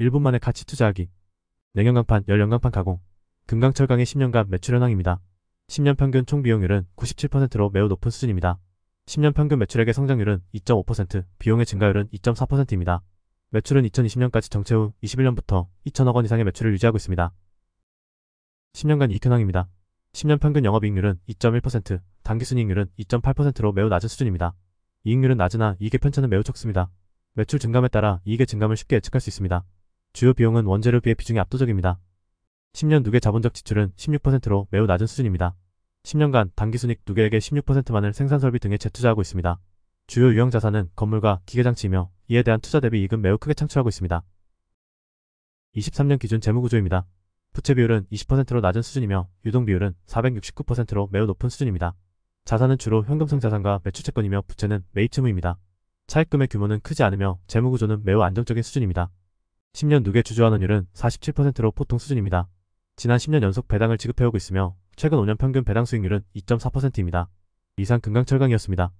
1분 만에 가치 투자하기 냉연강판, 열연강판 가공 금강철강의 10년간 매출 현황입니다. 10년 평균 총 비용률은 97%로 매우 높은 수준입니다. 10년 평균 매출액의 성장률은 2.5%, 비용의 증가율은 2.4%입니다. 매출은 2020년까지 정체 후 21년부터 2천억 원 이상의 매출을 유지하고 있습니다. 10년간 이익 현황입니다. 10년 평균 영업이익률은 2.1%, 단기순이익률은 2.8%로 매우 낮은 수준입니다. 이익률은 낮으나 이익의 편차는 매우 적습니다. 매출 증감에 따라 이익의 증감을 쉽게 예측할 수 있습니다. 주요 비용은 원재료비의 비중이 압도적입니다. 10년 누계 자본적 지출은 16%로 매우 낮은 수준입니다. 10년간 단기순익 누계액의 16%만을 생산설비 등에 재투자하고 있습니다. 주요 유형 자산은 건물과 기계장치이며 이에 대한 투자 대비 이익은 매우 크게 창출하고 있습니다. 23년 기준 재무구조입니다. 부채 비율은 20%로 낮은 수준이며 유동 비율은 469%로 매우 높은 수준입니다. 자산은 주로 현금성 자산과 매출채권이며 부채는 매입채무입니다. 차액금의 규모는 크지 않으며 재무구조는 매우 안정적인 수준입니다. 10년 누계 주주환원율은 47%로 보통 수준입니다. 지난 10년 연속 배당을 지급해오고 있으며 최근 5년 평균 배당 수익률은 2.4%입니다. 이상 금강철강이었습니다.